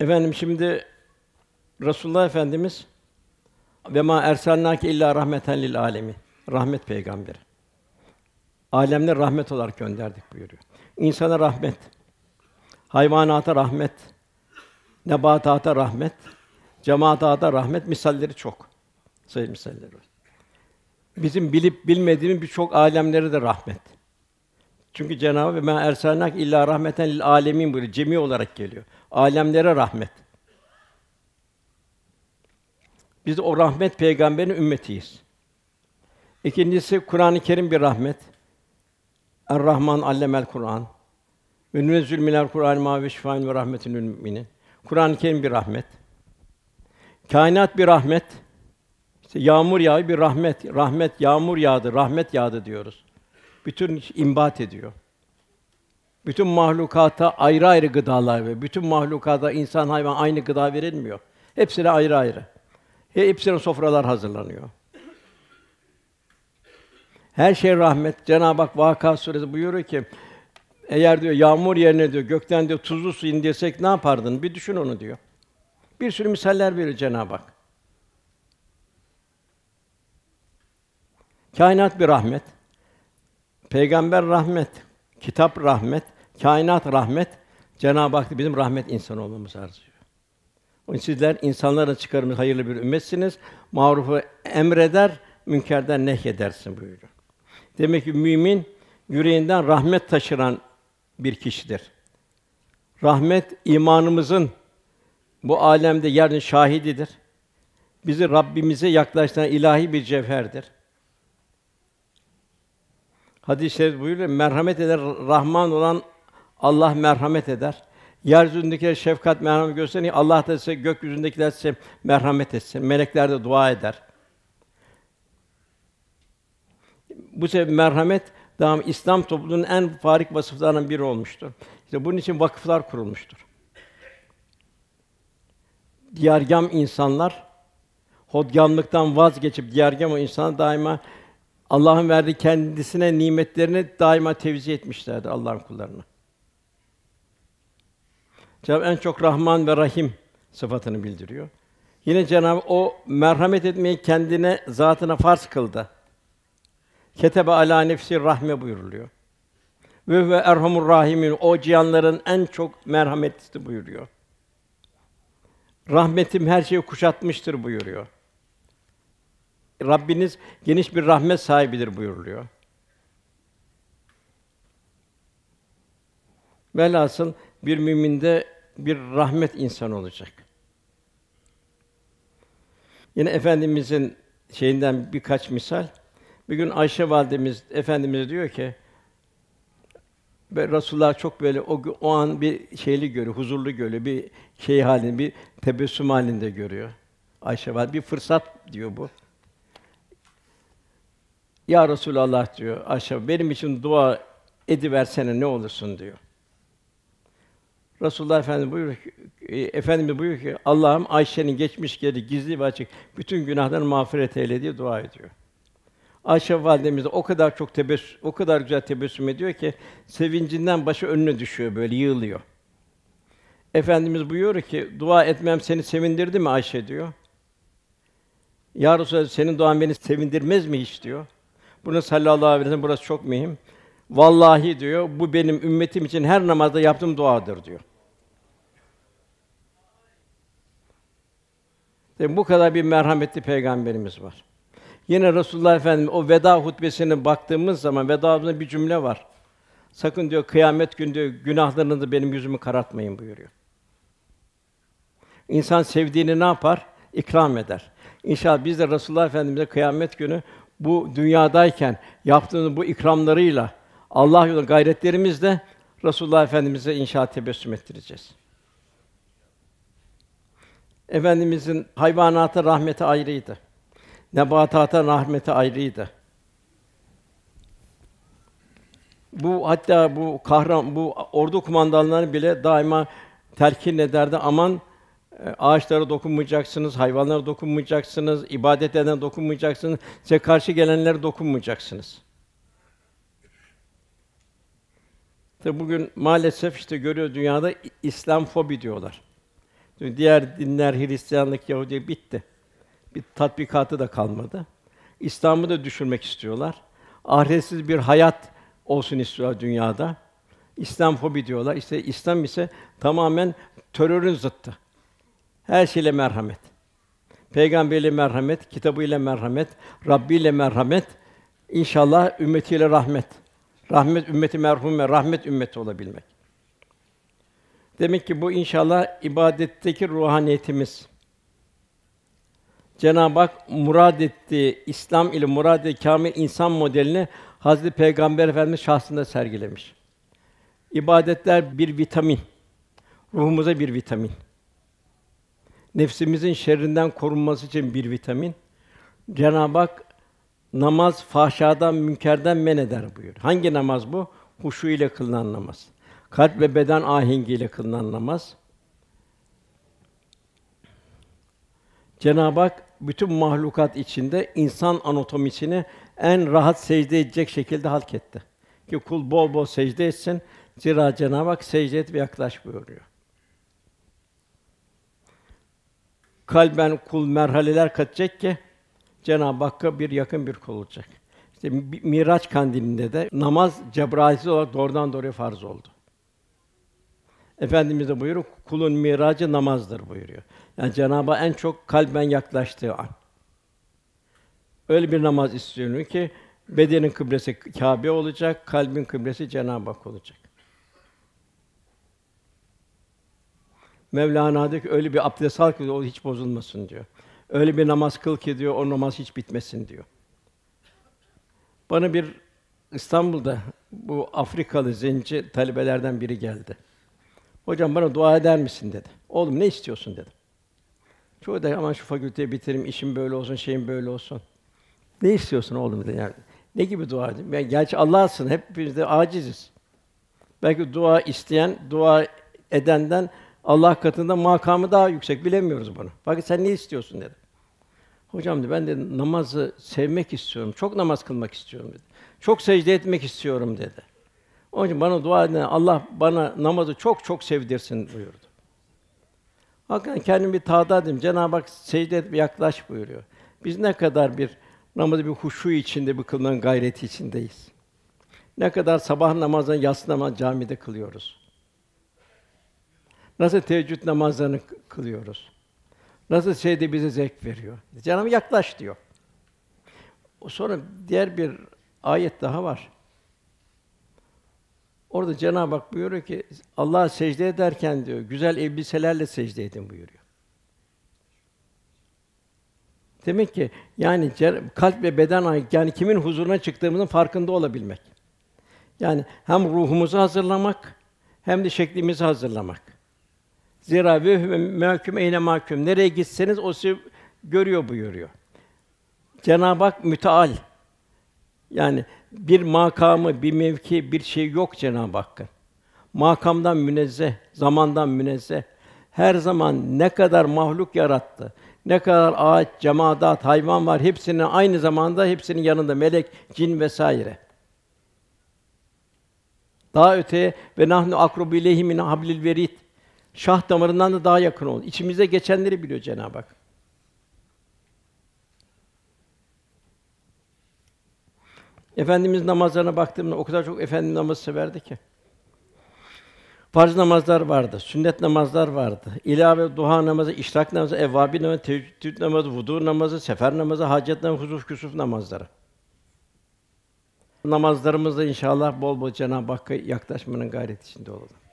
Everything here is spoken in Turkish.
Efendim şimdi Rasulullah Efendimiz ve ma ersalnake illa rahmeten lil alemi. Rahmet peygamberi. Alemler rahmet olarak gönderdik buyuruyor. İnsana rahmet, hayvanata rahmet, nebatata rahmet, cemaatata rahmet misalleri çok. Sayı misalleri var. Bizim bilip bilmediğimiz birçok alemlere de rahmet. Çünkü Cenab-ı ben erselnak illa rahmeten lil alemin buyuruyor. Cemi olarak geliyor. Alemlere rahmet. Biz o rahmet peygamberin ümmetiyiz. İkincisi Kur'an-ı Kerim bir rahmet. Er-Rahman allemel Kur'an. Ümmezül minel Kur'an ma ve ve rahmetün müminin. Kur'an-ı Kerim bir rahmet. Kainat bir rahmet. İşte yağmur yağıyor bir rahmet. Rahmet yağmur yağdı, rahmet yağdı diyoruz bütün imbat ediyor. Bütün mahlukata ayrı ayrı gıdalar ve bütün mahlukata insan hayvan aynı gıda verilmiyor. Hepsine ayrı ayrı. Hepsine sofralar hazırlanıyor. Her şey rahmet. Cenab-ı Hak Vaka suresi buyuruyor ki eğer diyor yağmur yerine diyor gökten diyor tuzlu su indirsek ne yapardın? Bir düşün onu diyor. Bir sürü misaller veriyor Cenab-ı Hak. Kainat bir rahmet. Peygamber rahmet, kitap rahmet, kainat rahmet. Cenab-ı Hak bizim rahmet insan olmamızı arzuyor. Onun sizler insanlara çıkarımız hayırlı bir ümmetsiniz. Marufu emreder, münkerden nehyedersin buyuruyor. Demek ki mümin yüreğinden rahmet taşıran bir kişidir. Rahmet imanımızın bu alemde yerin şahididir. Bizi Rabbimize yaklaştıran ilahi bir cevherdir. Hadis-i şerif buyuruyor, merhamet eder, Rahman olan Allah merhamet eder. Yeryüzündekiler şefkat merhamet gösterin. Şey, Allah da size gökyüzündekiler size merhamet etsin. Melekler de dua eder. Bu sebeple merhamet devam İslam toplumunun en farik vasıflarından biri olmuştur. İşte bunun için vakıflar kurulmuştur. Diyargam insanlar hodgamlıktan vazgeçip diyargam o insanı daima Allah'ın verdiği kendisine nimetlerini daima tevzi etmişlerdir Allah'ın kullarına. Cenab-ı en çok Rahman ve Rahim sıfatını bildiriyor. Yine Cenab-ı o merhamet etmeyi kendine zatına farz kıldı. Ketebe ala nefsi rahme buyuruluyor. Ve ve erhamur rahimin o cihanların en çok merhametli buyuruyor. Rahmetim her şeyi kuşatmıştır buyuruyor. Rabbiniz geniş bir rahmet sahibidir buyuruluyor. Velhasıl bir müminde bir rahmet insan olacak. Yine efendimizin şeyinden birkaç misal. Bir gün Ayşe validemiz efendimiz diyor ki ve Resulullah çok böyle o, o an bir şeyli görüyor, huzurlu görüyor, bir şey halini, bir tebessüm halinde görüyor. Ayşe valide bir fırsat diyor bu. Ya Resulallah diyor aşağı benim için dua ediversene ne olursun diyor. Resulullah Efendimiz buyuruyor ki, Efendimiz buyuruyor ki Allah'ım Ayşe'nin geçmiş geri gizli ve açık bütün günahlarını mağfiret eyle diye dua ediyor. Ayşe validemiz o kadar çok tebessüm, o kadar güzel tebessüm ediyor ki sevincinden başı önüne düşüyor böyle yığılıyor. Efendimiz buyuruyor ki dua etmem seni sevindirdi mi Ayşe diyor. Ya Resulallah senin duan beni sevindirmez mi hiç diyor. Bunu sallallahu aleyhi ve sellem burası çok mühim. Vallahi diyor bu benim ümmetim için her namazda yaptığım duadır diyor. Yani bu kadar bir merhametli peygamberimiz var. Yine Resulullah Efendimiz o veda hutbesine baktığımız zaman vedasında bir cümle var. Sakın diyor kıyamet günü diyor, günahlarınızı benim yüzümü karartmayın buyuruyor. İnsan sevdiğini ne yapar? İkram eder. İnşallah biz de Resulullah Efendimize kıyamet günü bu dünyadayken yaptığımız bu ikramlarıyla Allah yolunda gayretlerimizle Resulullah Efendimize inşaat tebessüm ettireceğiz. Efendimizin hayvanata rahmeti ayrıydı. Nebatata rahmeti ayrıydı. Bu hatta bu kahram bu ordu kumandanları bile daima telkin ederdi aman ee, ağaçlara dokunmayacaksınız, hayvanlara dokunmayacaksınız, ibadet edene dokunmayacaksınız, size karşı gelenlere dokunmayacaksınız. Tabi bugün maalesef işte görüyor dünyada İslam fobi diyorlar. Diğer dinler, Hristiyanlık, Yahudi bitti. Bir tatbikatı da kalmadı. İslam'ı da düşürmek istiyorlar. Ahiretsiz bir hayat olsun istiyorlar dünyada. İslam fobi diyorlar. İşte İslam ise tamamen terörün zıttı. Her şeyle merhamet. Peygamberiyle merhamet, Kitabı ile merhamet, ile merhamet, inşallah ümmetiyle rahmet. Rahmet ümmeti merhume, rahmet ümmeti olabilmek. Demek ki bu inşallah ibadetteki ruhaniyetimiz. Cenab-ı Hak murad ettiği İslam ile murad ettiği kâmil insan modelini Hazreti Peygamber Efendimiz şahsında sergilemiş. İbadetler bir vitamin. Ruhumuza bir vitamin nefsimizin şerrinden korunması için bir vitamin. Cenab-ı Hak namaz fahşadan, münkerden men eder buyur. Hangi namaz bu? Huşu ile kılınan namaz. Kalp ve beden ahengiyle kılınan namaz. Cenab-ı Hak bütün mahlukat içinde insan anatomisini en rahat secde edecek şekilde halketti. Ki kul bol bol secde etsin. Zira Cenab-ı Hak secde et ve yaklaş buyuruyor. kalben kul merhaleler katacak ki Cenab-ı Hakk'a bir yakın bir kul olacak. İşte Miraç kandilinde de namaz cebrailsiz olarak doğrudan doğruya farz oldu. Efendimiz de buyuruyor, kulun miracı namazdır buyuruyor. Yani Cenab-ı en çok kalben yaklaştığı an. Öyle bir namaz istiyorum ki bedenin kıblesi Kâbe olacak, kalbin kıblesi Cenab-ı Hak olacak. Mevlana diyor ki öyle bir abdest al ki o hiç bozulmasın diyor. Öyle bir namaz kıl ki diyor o namaz hiç bitmesin diyor. Bana bir İstanbul'da bu Afrikalı zenci talebelerden biri geldi. Hocam bana dua eder misin dedi. Oğlum ne istiyorsun dedim. Çoğu da aman şu fakülteyi bitireyim, işim böyle olsun, şeyim böyle olsun. Ne istiyorsun oğlum dedi yani. Ne gibi dua edeyim? Ben gerçi Allah'sın, hepimiz de aciziz. Belki dua isteyen, dua edenden Allah katında makamı daha yüksek bilemiyoruz bunu. Fakat sen ne istiyorsun dedi. Hocam dedi ben de namazı sevmek istiyorum. Çok namaz kılmak istiyorum dedi. Çok secde etmek istiyorum dedi. Onun için bana dua edin. Allah bana namazı çok çok sevdirsin buyurdu. Hakikaten kendim bir taada dedim. Cenab-ı Hak secde et yaklaş buyuruyor. Biz ne kadar bir namazı bir huşu içinde bir kılmanın gayreti içindeyiz. Ne kadar sabah namazını, yatsı namazını camide kılıyoruz. Nasıl teheccüd namazlarını kılıyoruz? Nasıl şeyde bize zevk veriyor? Cenab-ı yaklaş diyor. Sonra diğer bir ayet daha var. Orada Cenab-ı Hak buyuruyor ki Allah secde ederken diyor güzel elbiselerle secde edin buyuruyor. Demek ki yani kalp ve beden yani kimin huzuruna çıktığımızın farkında olabilmek. Yani hem ruhumuzu hazırlamak hem de şeklimizi hazırlamak. Zira ve mahkum eyne mahkum. Nereye gitseniz o sizi görüyor buyuruyor. Cenab-ı Hak müteal. Yani bir makamı, bir mevki, bir şey yok Cenab-ı Hakk'ın. Makamdan münezzeh, zamandan münezzeh. Her zaman ne kadar mahluk yarattı, ne kadar ağaç, cemaat, hayvan var hepsinin aynı zamanda hepsinin yanında melek, cin vesaire. Daha öteye ve nahnu akrubu ileyhi min hablil verit. Şah damarından da daha yakın olun. İçimize geçenleri biliyor Cenab-ı Hak. Efendimiz namazlarına baktığımda o kadar çok efendim namazı severdi ki. Farz namazlar vardı, sünnet namazlar vardı. İlave duha namazı, işrak namazı, evvabi namazı, teheccüd namazı, vudu namazı, sefer namazı, hacet namazı, huzuf küsuf namazları. Namazlarımızda inşallah bol bol Cenab-ı Hakk'a yaklaşmanın gayreti içinde olalım.